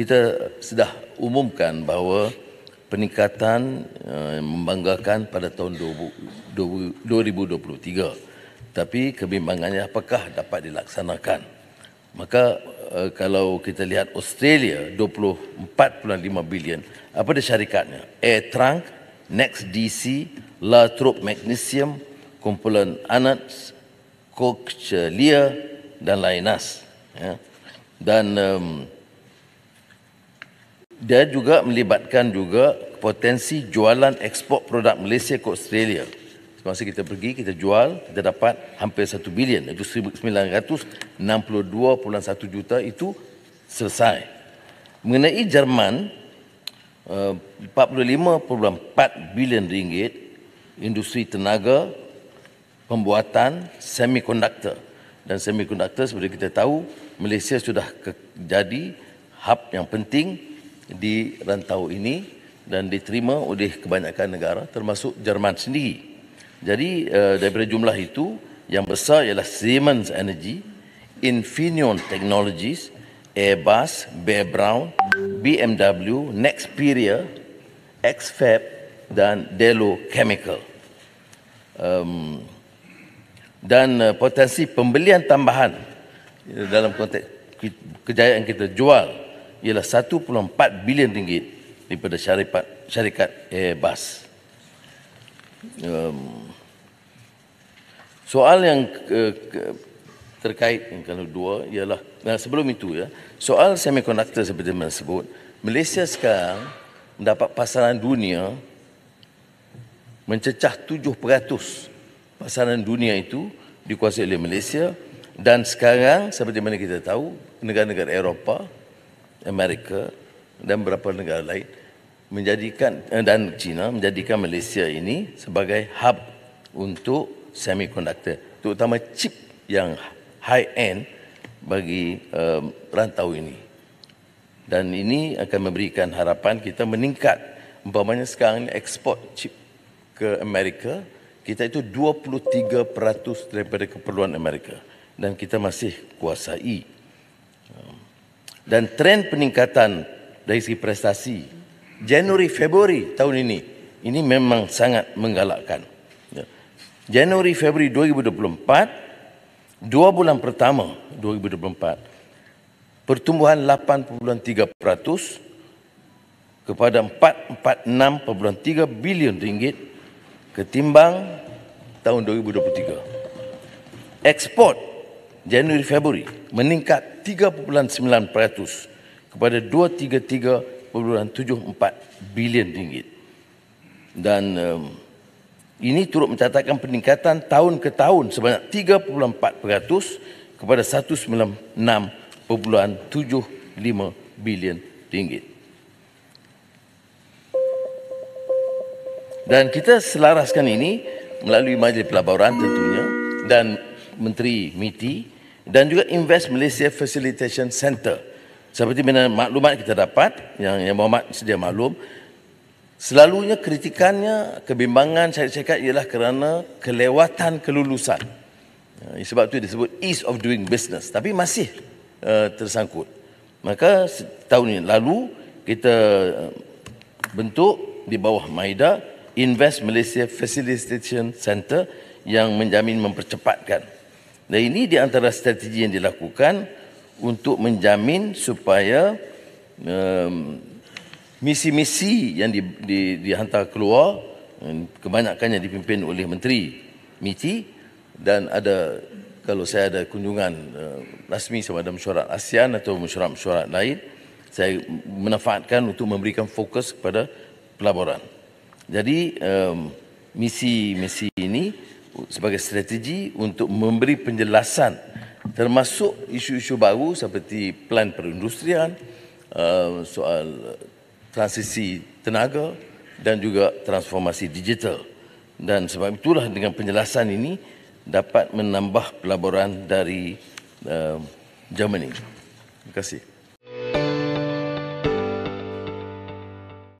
kita sudah umumkan bahawa peningkatan eh, membanggakan pada tahun 2023 tapi kebimbangannya apakah dapat dilaksanakan maka eh, kalau kita lihat Australia 24.5 bilion apa dia syarikatnya Air Trunk Next DC Latrobe Magnesium kumpulan Anats Cochlear dan Lainas ya dan um, dia juga melibatkan juga potensi jualan ekspor produk Malaysia ke Australia. Semasa kita pergi, kita jual, kita dapat hampir 1 bilion. Itu 1,962.1 juta itu selesai. Mengenai Jerman, 45.4 eh, bilion ringgit industri tenaga pembuatan semikonduktor. Dan semikonduktor seperti kita tahu, Malaysia sudah jadi hub yang penting di rantau ini dan diterima oleh kebanyakan negara termasuk Jerman sendiri. Jadi uh, daripada jumlah itu yang besar ialah Siemens Energy, Infineon Technologies, Airbus, Bear Brown, BMW, Nexperia, Xfab dan Delo Chemical. Um, dan uh, potensi pembelian tambahan eh, dalam konteks kejayaan kita jual ialah 1.4 bilion ringgit daripada syarikat syarikat Airbus. Um, soal yang ke, ke, terkait yang kalau dua ialah nah sebelum itu ya soal semiconductor seperti mana sebut Malaysia sekarang mendapat pasaran dunia mencecah 7% pasaran dunia itu dikuasai oleh Malaysia dan sekarang seperti mana kita tahu negara-negara Eropah Amerika dan beberapa negara lain menjadikan eh, dan China menjadikan Malaysia ini sebagai hub untuk semikonduktor, terutama chip yang high end bagi uh, eh, rantau ini. Dan ini akan memberikan harapan kita meningkat umpamanya sekarang ini ekspor chip ke Amerika kita itu 23% daripada keperluan Amerika dan kita masih kuasai dan tren peningkatan dari segi prestasi Januari Februari tahun ini ini memang sangat menggalakkan. Ya. Januari Februari 2024 dua bulan pertama 2024 pertumbuhan 8.3% kepada 446.3 bilion ringgit ketimbang tahun 2023. Ekspor Januari Februari meningkat 3.9% kepada 233.74 bilion ringgit. Dan um, ini turut mencatatkan peningkatan tahun ke tahun sebanyak 3.4% kepada 196.75 bilion ringgit. Dan kita selaraskan ini melalui majlis pelaburan tentunya dan Menteri MITI dan juga Invest Malaysia Facilitation Center. Seperti mana maklumat kita dapat yang yang Muhammad sedia maklum selalunya kritikannya kebimbangan saya syarikat ialah kerana kelewatan kelulusan. Ya, sebab itu disebut ease of doing business tapi masih uh, tersangkut. Maka tahun ini lalu kita eh, bentuk di bawah Maida Invest Malaysia Facilitation Center yang menjamin mempercepatkan dan ini di antara strategi yang dilakukan untuk menjamin supaya um, misi-misi um, yang di, di, dihantar keluar um, kebanyakannya dipimpin oleh Menteri MITI dan ada kalau saya ada kunjungan uh, rasmi sama ada mesyuarat ASEAN atau mesyuarat-mesyuarat lain saya menafaatkan untuk memberikan fokus kepada pelaburan. Jadi um, misi-misi ini sebagai strategi untuk memberi penjelasan termasuk isu-isu baru seperti plan perindustrian, eh, soal transisi tenaga dan juga transformasi digital. Dan sebab itulah dengan penjelasan ini dapat menambah pelaburan dari eh, Germany. Terima kasih.